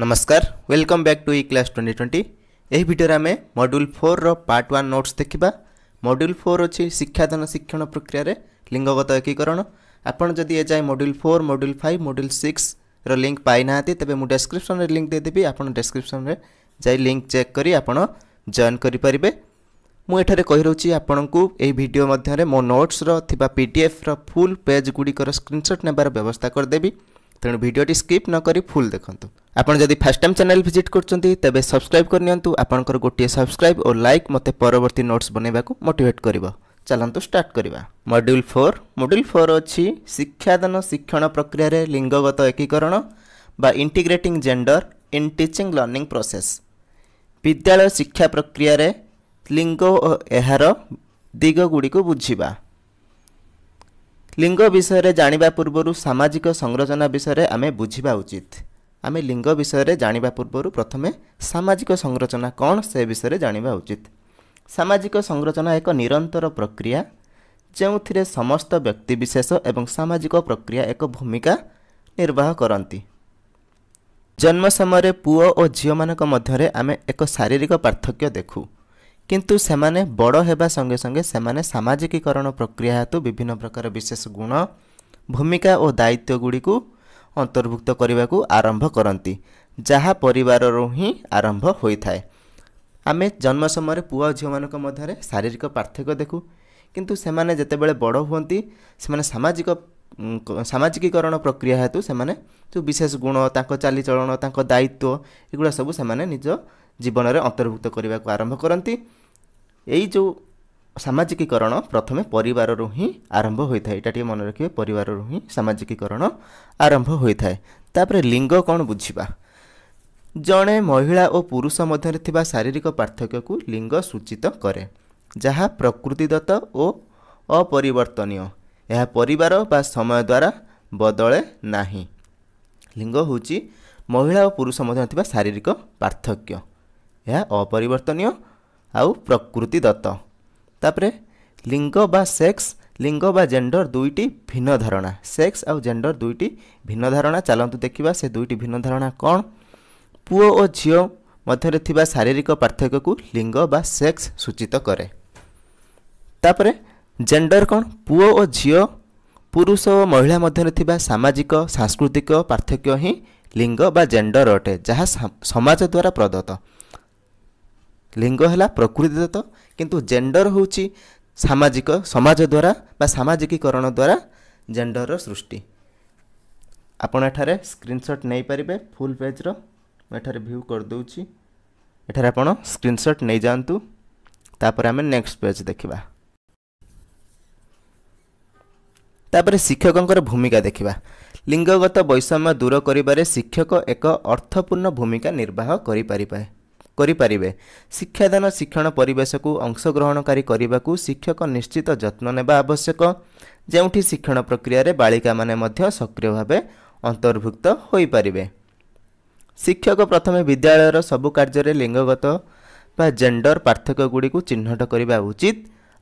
ନମସ୍କାର welcome back to E class twenty twenty ଏହି ଭିଡ଼ିଓରେ ଆମେ ମଡ୍ୟୁଲ୍ ଫୋର୍ର ପାର୍ଟ ୱାନ୍ ନୋଟ୍ସ ଦେଖିବା ମଡ୍ୟୁଲ୍ ଫୋର୍ ଅଛି ଶିକ୍ଷାଦାନ ଶିକ୍ଷଣ ପ୍ରକ୍ରିୟାରେ ଲିଙ୍ଗଗତ ଏକୀକରଣ ଆପଣ ଯଦି ଏଯାଏଁ module four module five module ସିକ୍ସର ଲିଙ୍କ୍ ପାଇନାହାନ୍ତି ତେବେ ମୁଁ ଡେସ୍କ୍ରିପ୍ସନ୍ରେ ଲିଙ୍କ୍ ଦେଇଦେବି ଆପଣ ଡେସ୍କ୍ରିପ୍ସନ୍ରେ ଯାଇ ଲିଙ୍କ୍ ଚେକ୍ କରି ଆପଣ ଜଏନ୍ କରିପାରିବେ ମୁଁ ଏଠାରେ କହିରହୁଛି ଆପଣଙ୍କୁ ଏହି ଭିଡ଼ିଓ ମଧ୍ୟରେ ମୋ ନୋଟ୍ସର ଥିବା ପିଡ଼ିଏଫ୍ର ଫୁଲ୍ ପେଜ୍ ଗୁଡ଼ିକର ସ୍କ୍ରିନ୍ସଟ୍ ନେବାର ବ୍ୟବସ୍ଥା କରିଦେବି ତେଣୁ ଭିଡ଼ିଓଟି ସ୍କିପ୍ ନ କରି ଫୁଲ୍ ଦେଖନ୍ତୁ ଆପଣ ଯଦି ଫାର୍ଷ୍ଟ ଟାଇମ୍ ଚ୍ୟାନେଲ୍ ଭିଜିଟ୍ କରୁଛନ୍ତି ତେବେ ସବସ୍କ୍ରାଇବ୍ କରିନିଅନ୍ତୁ ଆପଣଙ୍କର ଗୋଟିଏ ସବସ୍କ୍ରାଇବ୍ ଓ ଲାଇକ୍ ମୋତେ ପରବର୍ତ୍ତୀ ନୋଟ୍ସ ବନେଇବାକୁ ମୋଟିଭେଟ୍ କରିବ ଚାଲନ୍ତୁ ଷ୍ଟାର୍ଟ କରିବା ମଡ୍ୟୁଲ୍ ଫୋର୍ ମଡ୍ୟୁଲ୍ ଫୋର୍ ଅଛି ଶିକ୍ଷାଦାନ ଶିକ୍ଷଣ ପ୍ରକ୍ରିୟାରେ ଲିଙ୍ଗଗତ ଏକୀକରଣ ବା integrating gender in teaching learning process ବିଦ୍ୟାଳୟ ଶିକ୍ଷା ପ୍ରକ୍ରିୟାରେ ଲିଙ୍ଗ ଓ ଏହାର ଦିଗଗୁଡ଼ିକୁ ବୁଝିବା ଲିଙ୍ଗ ବିଷୟରେ ଜାଣିବା ପୂର୍ବରୁ ସାମାଜିକ ସଂରଚନା ବିଷୟରେ ଆମେ ବୁଝିବା ଉଚିତ ଆମେ ଲିଙ୍ଗ ବିଷୟରେ ଜାଣିବା ପୂର୍ବରୁ ପ୍ରଥମେ ସାମାଜିକ ସଂରଚନା କ'ଣ ସେ ବିଷୟରେ ଜାଣିବା ଉଚିତ ସାମାଜିକ ସଂରଚନା ଏକ ନିରନ୍ତର ପ୍ରକ୍ରିୟା ଯେଉଁଥିରେ ସମସ୍ତ ବ୍ୟକ୍ତିବିଶେଷ ଏବଂ ସାମାଜିକ ପ୍ରକ୍ରିୟା ଏକ ଭୂମିକା ନିର୍ବାହ କରନ୍ତି ଜନ୍ମ ସମୟରେ ପୁଅ ଓ ଝିଅମାନଙ୍କ ମଧ୍ୟରେ ଆମେ ଏକ ଶାରୀରିକ ପାର୍ଥକ୍ୟ ଦେଖୁ କିନ୍ତୁ ସେମାନେ ବଡ଼ ହେବା ସଙ୍ଗେ ସଙ୍ଗେ ସେମାନେ ସାମାଜିକୀକରଣ ପ୍ରକ୍ରିୟା ହେତୁ ବିଭିନ୍ନ ପ୍ରକାର ବିଶେଷ ଗୁଣ ଭୂମିକା ଓ ଦାୟିତ୍ୱଗୁଡ଼ିକୁ ଅନ୍ତର୍ଭୁକ୍ତ କରିବାକୁ ଆରମ୍ଭ କରନ୍ତି ଯାହା ପରିବାରରୁ ହିଁ ଆରମ୍ଭ ହୋଇଥାଏ ଆମେ ଜନ୍ମ ସମୟରେ ପୁଅ ଝିଅମାନଙ୍କ ମଧ୍ୟରେ ଶାରୀରିକ ପାର୍ଥକ୍ୟ ଦେଖୁ କିନ୍ତୁ ସେମାନେ ଯେତେବେଳେ ବଡ଼ ହୁଅନ୍ତି ସେମାନେ ସାମାଜିକ ସାମାଜିକୀକରଣ ପ୍ରକ୍ରିୟା ହେତୁ ସେମାନେ ଯେଉଁ ବିଶେଷ ଗୁଣ ତାଙ୍କ ଚାଲିଚଳନ ତାଙ୍କ ଦାୟିତ୍ୱ ଏଗୁଡ଼ା ସବୁ ସେମାନେ ନିଜ ଜୀବନରେ ଅନ୍ତର୍ଭୁକ୍ତ କରିବାକୁ ଆରମ୍ଭ କରନ୍ତି ଏଇ ଯେଉଁ ସାମାଜିକୀକରଣ ପ୍ରଥମେ ପରିବାରରୁ ହିଁ ଆରମ୍ଭ ହୋଇଥାଏ ଏଇଟା ଟିକେ ମନେ ରଖିବେ ପରିବାରରୁ ହିଁ ସାମାଜିକୀକରଣ ଆରମ୍ଭ ହୋଇଥାଏ ତାପରେ ଲିଙ୍ଗ କ'ଣ ବୁଝିବା ଜଣେ ମହିଳା ଓ ପୁରୁଷ ମଧ୍ୟରେ ଥିବା ଶାରୀରିକ ପାର୍ଥକ୍ୟକୁ ଲିଙ୍ଗ ସୂଚିତ କରେ ଯାହା ପ୍ରକୃତିଦତ୍ତ ଓ ଅପରିବର୍ତ୍ତନୀୟ ଏହା ପରିବାର ବା ସମୟ ଦ୍ୱାରା ବଦଳେ ନାହିଁ ଲିଙ୍ଗ ହେଉଛି ମହିଳା ଓ ପୁରୁଷ ମଧ୍ୟରେ ଥିବା ଶାରୀରିକ ପାର୍ଥକ୍ୟ ଏହା ଅପରିବର୍ତ୍ତନୀୟ ଆଉ ପ୍ରକୃତି ଦତ୍ତ ତାପରେ ଲିଙ୍ଗ ବା ସେକ୍ସ ଲିଙ୍ଗ ବା ଜେଣ୍ଡର ଦୁଇଟି ଭିନ୍ନ ଧାରଣା ସେକ୍ସ ଆଉ ଜେଣ୍ଡର ଦୁଇଟି ଭିନ୍ନ ଧାରଣା ଚାଲନ୍ତୁ ଦେଖିବା ସେ ଦୁଇଟି ଭିନ୍ନ ଧାରଣା କ'ଣ ପୁଅ ଓ ଝିଅ ମଧ୍ୟରେ ଥିବା ଶାରୀରିକ ପାର୍ଥକ୍ୟକୁ ଲିଙ୍ଗ ବା ସେକ୍ସ ସୂଚିତ କରେ ତାପରେ ଜେଣ୍ଡର କ'ଣ ପୁଅ ଓ ଝିଅ ପୁରୁଷ ଓ ମହିଳା ମଧ୍ୟରେ ଥିବା ସାମାଜିକ ସାଂସ୍କୃତିକ ପାର୍ଥକ୍ୟ ହିଁ ଲିଙ୍ଗ ବା ଜେଣ୍ଡର ଅଟେ ଯାହା ସମାଜ ଦ୍ୱାରା ପ୍ରଦତ୍ତ ଲିଙ୍ଗ ହେଲା ପ୍ରକୃତିଦତ୍ତ କିନ୍ତୁ ଜେଣ୍ଡର ହେଉଛି ସାମାଜିକ ସମାଜ ଦ୍ୱାରା ବା ସାମାଜିକୀକରଣ ଦ୍ୱାରା ଜେଣ୍ଡରର ସୃଷ୍ଟି ଆପଣ ଏଠାରେ ସ୍କ୍ରିନ୍ସଟ୍ ନେଇପାରିବେ ଫୁଲ୍ ପେଜ୍ର ମୁଁ ଏଠାରେ ଭ୍ୟୁ କରିଦେଉଛି ଏଠାରେ ଆପଣ ସ୍କ୍ରିନ୍ସଟ୍ ନେଇଯାଆନ୍ତୁ ତାପରେ ଆମେ ନେକ୍ସଟ୍ ପେଜ୍ ଦେଖିବା ତାପରେ ଶିକ୍ଷକଙ୍କର ଭୂମିକା ଦେଖିବା ଲିଙ୍ଗଗତ ବୈଷମ୍ୟ ଦୂର କରିବାରେ ଶିକ୍ଷକ ଏକ ଅର୍ଥପୂର୍ଣ୍ଣ ଭୂମିକା ନିର୍ବାହ କରିପାରିବେ କରିପାରିବେ ଶିକ୍ଷାଦାନ ଶିକ୍ଷଣ ପରିବେଶକୁ ଅଂଶଗ୍ରହଣକାରୀ କରିବାକୁ ଶିକ୍ଷକ ନିଶ୍ଚିତ ଯତ୍ନ ନେବା ଆବଶ୍ୟକ ଯେଉଁଠି ଶିକ୍ଷଣ ପ୍ରକ୍ରିୟାରେ ବାଳିକାମାନେ ମଧ୍ୟ ସକ୍ରିୟ ଭାବେ ଅନ୍ତର୍ଭୁକ୍ତ ହୋଇପାରିବେ ଶିକ୍ଷକ ପ୍ରଥମେ ବିଦ୍ୟାଳୟର ସବୁ କାର୍ଯ୍ୟରେ ଲିଙ୍ଗଗତ ବା ଜେଣ୍ଡର ପାର୍ଥକ୍ୟ ଗୁଡ଼ିକୁ ଚିହ୍ନଟ କରିବା ଉଚିତ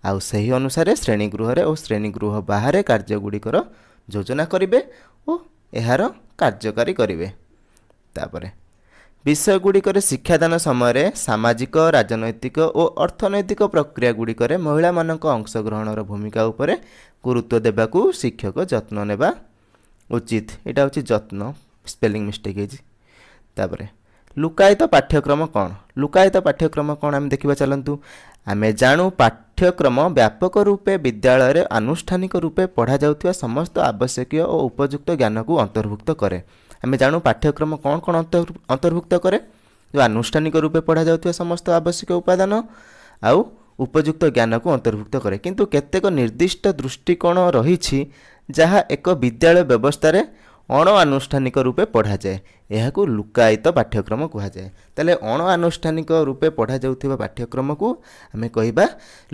ଆଉ ସେହି ଅନୁସାରେ ଶ୍ରେଣୀଗୃହରେ ଓ ଶ୍ରେଣୀଗୃହ ବାହାରେ କାର୍ଯ୍ୟଗୁଡ଼ିକର ଯୋଜନା କରିବେ ଓ ଏହାର କାର୍ଯ୍ୟକାରୀ କରିବେ ତାପରେ ବିଷୟଗୁଡ଼ିକରେ ଶିକ୍ଷାଦାନ ସମୟରେ ସାମାଜିକ ରାଜନୈତିକ ଓ ଅର୍ଥନୈତିକ ପ୍ରକ୍ରିୟାଗୁଡ଼ିକରେ ମହିଳାମାନଙ୍କ ଅଂଶଗ୍ରହଣର ଭୂମିକା ଉପରେ ଗୁରୁତ୍ୱ ଦେବାକୁ ଶିକ୍ଷକ ଯତ୍ନ ନେବା ଉଚିତ ଏଇଟା ହେଉଛି ଯତ୍ନ ସ୍ପେଲିଂ ମିଷ୍ଟେକ୍ ହେଇଛି ତାପରେ ଲୁକାୟିତ ପାଠ୍ୟକ୍ରମ କ'ଣ ଲୁକାୟିତ ପାଠ୍ୟକ୍ରମ କ'ଣ ଆମେ ଦେଖିବା ଚାଲନ୍ତୁ ଆମେ ଜାଣୁ ପାଠ ପାଠ୍ୟକ୍ରମ ବ୍ୟାପକ ରୂପେ ବିଦ୍ୟାଳୟରେ ଆନୁଷ୍ଠାନିକ ରୂପେ ପଢ଼ାଯାଉଥିବା ସମସ୍ତ ଆବଶ୍ୟକୀୟ ଓ ଉପଯୁକ୍ତ ଜ୍ଞାନକୁ ଅନ୍ତର୍ଭୁକ୍ତ କରେ ଆମେ ଜାଣୁ ପାଠ୍ୟକ୍ରମ କ'ଣ କ'ଣ ଅନ୍ତର୍ଭୁକ୍ତ କରେ ଯେଉଁ ଆନୁଷ୍ଠାନିକ ରୂପେ ପଢ଼ାଯାଉଥିବା ସମସ୍ତ ଆବଶ୍ୟକ ଉପାଦାନ ଆଉ ଉପଯୁକ୍ତ ଜ୍ଞାନକୁ ଅନ୍ତର୍ଭୁକ୍ତ କରେ କିନ୍ତୁ କେତେକ ନିର୍ଦ୍ଦିଷ୍ଟ ଦୃଷ୍ଟିକୋଣ ରହିଛି ଯାହା ଏକ ବିଦ୍ୟାଳୟ ବ୍ୟବସ୍ଥାରେ ଅଣଆନୁଷ୍ଠାନିକ ରୂପେ ପଢ଼ାଯାଏ ଏହାକୁ ଲୁକାୟିତ ପାଠ୍ୟକ୍ରମ କୁହାଯାଏ ତାହେଲେ ଅଣଆନୁଷ୍ଠାନିକ ରୂପେ ପଢ଼ାଯାଉଥିବା ପାଠ୍ୟକ୍ରମକୁ ଆମେ କହିବା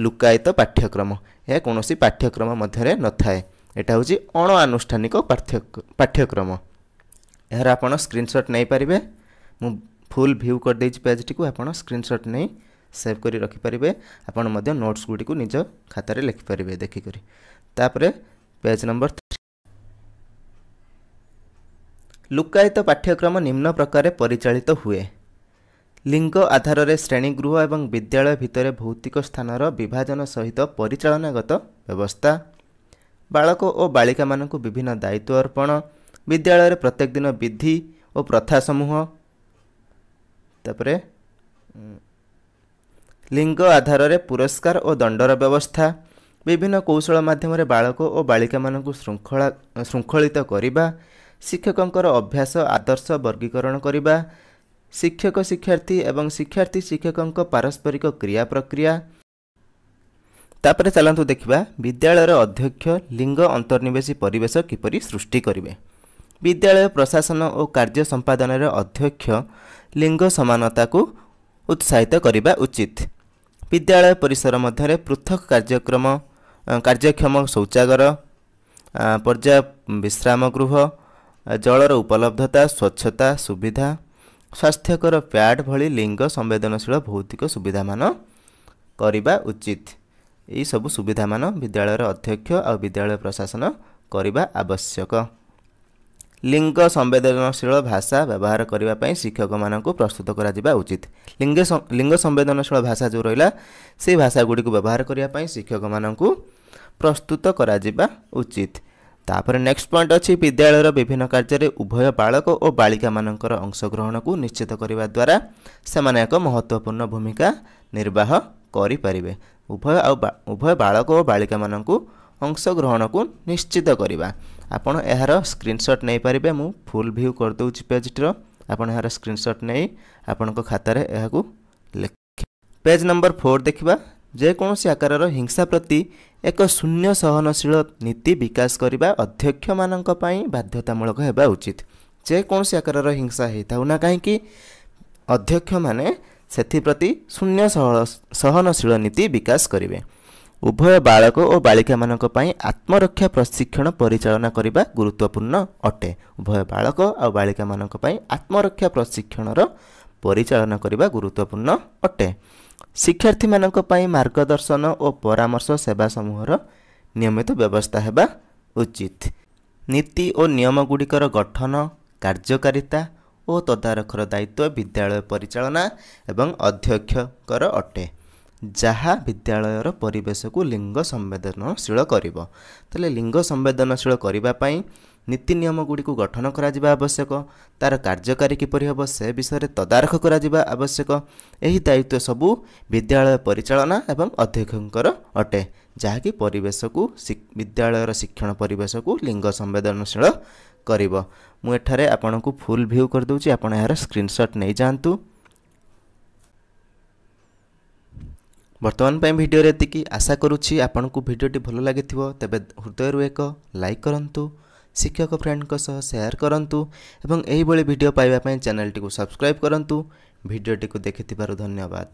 ଲୁକାୟିତ ପାଠ୍ୟକ୍ରମ ଏହା କୌଣସି ପାଠ୍ୟକ୍ରମ ମଧ୍ୟରେ ନଥାଏ ଏଇଟା ହେଉଛି ଅଣଆନୁଷ୍ଠାନିକ ପାଠ୍ୟକ୍ରମ ଏହାର ଆପଣ ସ୍କ୍ରିନ୍ସଟ୍ ନେଇପାରିବେ ମୁଁ ଫୁଲ୍ ଭ୍ୟୁ କରିଦେଇଛି ପେଜ୍ଟିକୁ ଆପଣ ସ୍କ୍ରିନ୍ସଟ୍ ନେଇ ସେଭ୍ କରି ରଖିପାରିବେ ଆପଣ ମଧ୍ୟ ନୋଟ୍ସ ଗୁଡ଼ିକୁ ନିଜ ଖାତାରେ ଲେଖିପାରିବେ ଦେଖିକରି ତାପରେ ପେଜ୍ ନମ୍ବର ଲୁକାୟିତ ପାଠ୍ୟକ୍ରମ ନିମ୍ନ ପ୍ରକାରେ ପରିଚାଳିତ ହୁଏ ଲିଙ୍ଗ ଆଧାରରେ ଶ୍ରେଣୀଗୃହ ଏବଂ ବିଦ୍ୟାଳୟ ଭିତରେ ଭୌତିକ ସ୍ଥାନର ବିଭାଜନ ସହିତ ପରିଚାଳନାଗତ ବ୍ୟବସ୍ଥା ବାଳକ ଓ ବାଳିକାମାନଙ୍କୁ ବିଭିନ୍ନ ଦାୟିତ୍ୱ ଅର୍ପଣ ବିଦ୍ୟାଳୟରେ ପ୍ରତ୍ୟେକ ଦିନ ବିଧି ଓ ପ୍ରଥା ସମୂହ ତାପରେ ଲିଙ୍ଗ ଆଧାରରେ ପୁରସ୍କାର ଓ ଦଣ୍ଡର ବ୍ୟବସ୍ଥା ବିଭିନ୍ନ କୌଶଳ ମାଧ୍ୟମରେ ବାଳକ ଓ ବାଳିକାମାନଙ୍କୁ ଶୃଙ୍ଖଳା ଶୃଙ୍ଖଳିତ କରିବା ଶିକ୍ଷକଙ୍କର ଅଭ୍ୟାସ ଆଦର୍ଶ ବର୍ଗୀକରଣ କରିବା ଶିକ୍ଷକ ଶିକ୍ଷାର୍ଥୀ ଏବଂ ଶିକ୍ଷାର୍ଥୀ ଶିକ୍ଷକଙ୍କ ପାରସ୍ପରିକ କ୍ରିୟା ପ୍ରକ୍ରିୟା ତାପରେ ଚାଲନ୍ତୁ ଦେଖିବା ବିଦ୍ୟାଳୟର ଅଧ୍ୟକ୍ଷ ଲିଙ୍ଗ ଅନ୍ତର୍ନିବେଶୀ ପରିବେଶ କିପରି ସୃଷ୍ଟି କରିବେ ବିଦ୍ୟାଳୟ ପ୍ରଶାସନ ଓ କାର୍ଯ୍ୟ ସମ୍ପାଦନାରେ ଅଧ୍ୟକ୍ଷ ଲିଙ୍ଗ ସମାନତାକୁ ଉତ୍ସାହିତ କରିବା ଉଚିତ ବିଦ୍ୟାଳୟ ପରିସର ମଧ୍ୟରେ ପୃଥକ କାର୍ଯ୍ୟକ୍ରମ କାର୍ଯ୍ୟକ୍ଷମ ଶୌଚାଗାର ପର୍ଯ୍ୟାୟ ବିଶ୍ରାମ ଗୃହ ଜଳର ଉପଲବ୍ଧତା ସ୍ୱଚ୍ଛତା ସୁବିଧା ସ୍ୱାସ୍ଥ୍ୟକର ପ୍ୟାଡ଼ ଭଳି ଲିଙ୍ଗ ସମ୍ବେଦନଶୀଳ ଭୌତିକ ସୁବିଧାମାନ କରିବା ଉଚିତ ଏହିସବୁ ସୁବିଧାମାନ ବିଦ୍ୟାଳୟର ଅଧ୍ୟକ୍ଷ ଆଉ ବିଦ୍ୟାଳୟ ପ୍ରଶାସନ କରିବା ଆବଶ୍ୟକ ଲିଙ୍ଗ ସମ୍ବେଦନଶୀଳ ଭାଷା ବ୍ୟବହାର କରିବା ପାଇଁ ଶିକ୍ଷକମାନଙ୍କୁ ପ୍ରସ୍ତୁତ କରାଯିବା ଉଚିତ ଲିଙ୍ଗ ଲିଙ୍ଗ ସମ୍ବେଦନଶୀଳ ଭାଷା ଯେଉଁ ରହିଲା ସେହି ଭାଷାଗୁଡ଼ିକୁ ବ୍ୟବହାର କରିବା ପାଇଁ ଶିକ୍ଷକମାନଙ୍କୁ ପ୍ରସ୍ତୁତ କରାଯିବା ଉଚିତ ତାପରେ ନେକ୍ସଟ ପଏଣ୍ଟ ଅଛି ବିଦ୍ୟାଳୟର ବିଭିନ୍ନ କାର୍ଯ୍ୟରେ ଉଭୟ ବାଳକ ଓ ବାଳିକାମାନଙ୍କର ଅଂଶଗ୍ରହଣକୁ ନିଶ୍ଚିତ କରିବା ଦ୍ୱାରା ସେମାନେ ଏକ ମହତ୍ତ୍ୱପୂର୍ଣ୍ଣ ଭୂମିକା ନିର୍ବାହ କରିପାରିବେ ଉଭୟ ଆଉ ଉଭୟ ବାଳକ ଓ ବାଳିକାମାନଙ୍କୁ ଅଂଶଗ୍ରହଣକୁ ନିଶ୍ଚିତ କରିବା ଆପଣ ଏହାର ସ୍କ୍ରିନଶଟ୍ ନେଇପାରିବେ ମୁଁ ଫୁଲ୍ ଭ୍ୟୁ କରିଦେଉଛି ପେଜ୍ଟିର ଆପଣ ଏହାର ସ୍କ୍ରିନଶଟ୍ ନେଇ ଆପଣଙ୍କ ଖାତାରେ ଏହାକୁ ଲେଖ ପେଜ୍ ନମ୍ବର ଫୋର୍ ଦେଖିବା ଯେକୌଣସି ଆକାରର ହିଂସା ପ୍ରତି ଏକ ଶୂନ୍ୟ ସହନଶୀଳ ନୀତି ବିକାଶ କରିବା ଅଧ୍ୟକ୍ଷମାନଙ୍କ ପାଇଁ ବାଧ୍ୟତାମୂଳକ ହେବା ଉଚିତ ଯେକୌଣସି ଆକାରର ହିଂସା ହୋଇଥାଉ ନା କାହିଁକି ଅଧ୍ୟକ୍ଷମାନେ ସେଥିପ୍ରତି ଶୂନ୍ୟ ସହନଶୀଳ ନୀତି ବିକାଶ କରିବେ ଉଭୟ ବାଳକ ଓ ବାଳିକାମାନଙ୍କ ପାଇଁ ଆତ୍ମରକ୍ଷା ପ୍ରଶିକ୍ଷଣ ପରିଚାଳନା କରିବା ଗୁରୁତ୍ୱପୂର୍ଣ୍ଣ ଅଟେ ଉଭୟ ବାଳକ ଆଉ ବାଳିକାମାନଙ୍କ ପାଇଁ ଆତ୍ମରକ୍ଷା ପ୍ରଶିକ୍ଷଣର ପରିଚାଳନା କରିବା ଗୁରୁତ୍ୱପୂର୍ଣ୍ଣ ଅଟେ ଶିକ୍ଷାର୍ଥୀମାନଙ୍କ ପାଇଁ ମାର୍ଗଦର୍ଶନ ଓ ପରାମର୍ଶ ସେବା ସମୂହର ନିୟମିତ ବ୍ୟବସ୍ଥା ହେବା ଉଚିତ ନୀତି ଓ ନିୟମଗୁଡ଼ିକର ଗଠନ କାର୍ଯ୍ୟକାରିତା ଓ ତଦାରଖର ଦାୟିତ୍ୱ ବିଦ୍ୟାଳୟ ପରିଚାଳନା ଏବଂ ଅଧ୍ୟକ୍ଷଙ୍କର ଅଟେ ଯାହା ବିଦ୍ୟାଳୟର ପରିବେଶକୁ ଲିଙ୍ଗ ସମ୍ବେଦନଶୀଳ କରିବ ତାହେଲେ ଲିଙ୍ଗ ସମ୍ବେଦନଶୀଳ କରିବା ପାଇଁ ନୀତି ନିୟମଗୁଡ଼ିକୁ ଗଠନ କରାଯିବା ଆବଶ୍ୟକ ତା'ର କାର୍ଯ୍ୟକାରୀ କିପରି ହେବ ସେ ବିଷୟରେ ତଦାରଖ କରାଯିବା ଆବଶ୍ୟକ ଏହି ଦାୟିତ୍ୱ ସବୁ ବିଦ୍ୟାଳୟ ପରିଚାଳନା ଏବଂ ଅଧ୍ୟକ୍ଷଙ୍କର ଅଟେ ଯାହାକି ପରିବେଶକୁ ବିଦ୍ୟାଳୟର ଶିକ୍ଷଣ ପରିବେଶକୁ ଲିଙ୍ଗ ସମ୍ବେଦନଶୀଳ କରିବ ମୁଁ ଏଠାରେ ଆପଣଙ୍କୁ ଫୁଲ୍ ଭ୍ୟୁ କରିଦେଉଛି ଆପଣ ଏହାର ସ୍କ୍ରିନ୍ସଟ୍ ନେଇଯାଆନ୍ତୁ ବର୍ତ୍ତମାନ ପାଇଁ ଭିଡ଼ିଓରେ ଏତିକି ଆଶା କରୁଛି ଆପଣଙ୍କୁ ଭିଡ଼ିଓଟି ଭଲ ଲାଗିଥିବ ତେବେ ହୃଦୟରୁ ଏକ ଲାଇକ୍ କରନ୍ତୁ শিক্ষক ফ্রেন্ডক সহ শেয়ার করন্তু এবং এই বলে ভিডিও পাইবা প চ্যানেলটি কো সাবস্ক্রাইব করন্তু ভিডিওটি কো দেখে ติ পারো ধন্যবাদ